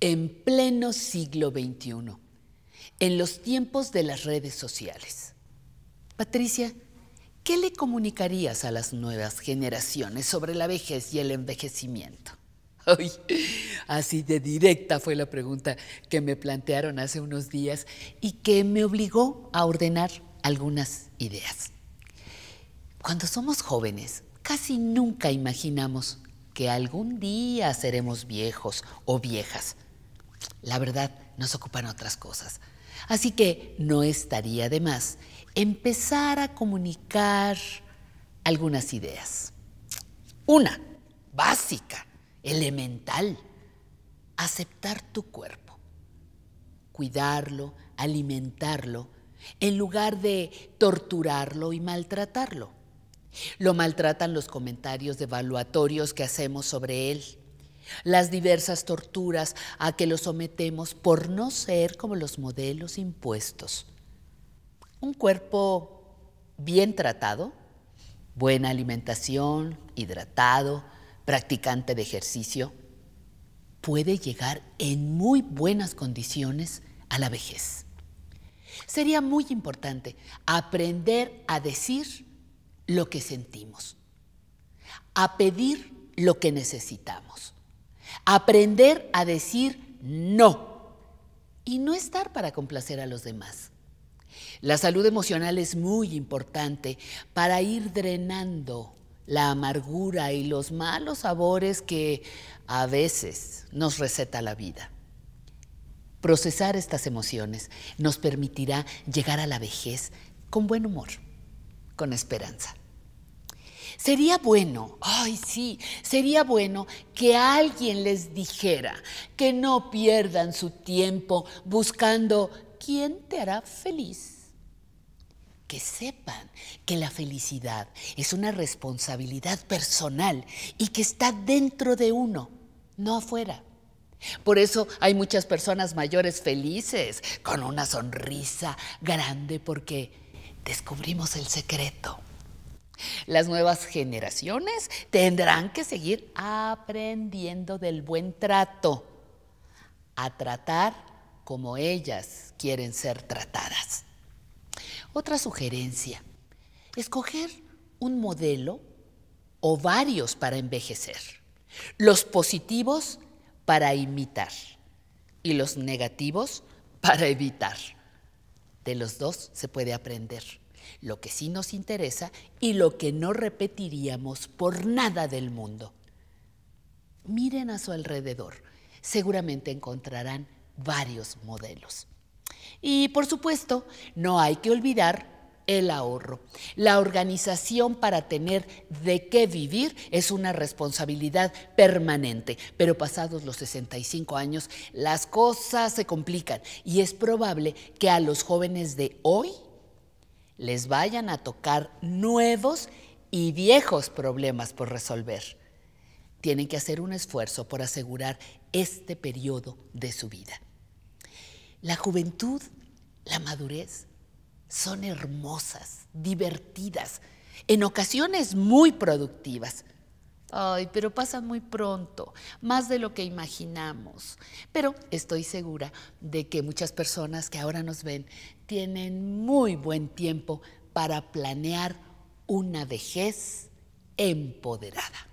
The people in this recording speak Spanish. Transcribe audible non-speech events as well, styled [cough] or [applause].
en pleno siglo XXI, en los tiempos de las redes sociales. Patricia, ¿qué le comunicarías a las nuevas generaciones sobre la vejez y el envejecimiento? [laughs] así de directa fue la pregunta que me plantearon hace unos días y que me obligó a ordenar algunas ideas. Cuando somos jóvenes, casi nunca imaginamos que algún día seremos viejos o viejas. La verdad, nos ocupan otras cosas. Así que no estaría de más empezar a comunicar algunas ideas. Una, básica, elemental, aceptar tu cuerpo, cuidarlo, alimentarlo, en lugar de torturarlo y maltratarlo. Lo maltratan los comentarios evaluatorios que hacemos sobre él, las diversas torturas a que los sometemos por no ser como los modelos impuestos. Un cuerpo bien tratado, buena alimentación, hidratado, practicante de ejercicio, puede llegar en muy buenas condiciones a la vejez. Sería muy importante aprender a decir lo que sentimos, a pedir lo que necesitamos Aprender a decir no y no estar para complacer a los demás. La salud emocional es muy importante para ir drenando la amargura y los malos sabores que a veces nos receta la vida. Procesar estas emociones nos permitirá llegar a la vejez con buen humor, con esperanza. Sería bueno, ay sí, sería bueno que alguien les dijera que no pierdan su tiempo buscando quién te hará feliz. Que sepan que la felicidad es una responsabilidad personal y que está dentro de uno, no afuera. Por eso hay muchas personas mayores felices, con una sonrisa grande, porque descubrimos el secreto. Las nuevas generaciones tendrán que seguir aprendiendo del buen trato, a tratar como ellas quieren ser tratadas. Otra sugerencia, escoger un modelo o varios para envejecer, los positivos para imitar y los negativos para evitar. De los dos se puede aprender lo que sí nos interesa y lo que no repetiríamos por nada del mundo. Miren a su alrededor, seguramente encontrarán varios modelos. Y por supuesto, no hay que olvidar el ahorro. La organización para tener de qué vivir es una responsabilidad permanente, pero pasados los 65 años las cosas se complican y es probable que a los jóvenes de hoy les vayan a tocar nuevos y viejos problemas por resolver. Tienen que hacer un esfuerzo por asegurar este periodo de su vida. La juventud, la madurez, son hermosas, divertidas, en ocasiones muy productivas. Ay, pero pasa muy pronto, más de lo que imaginamos. Pero estoy segura de que muchas personas que ahora nos ven tienen muy buen tiempo para planear una vejez empoderada.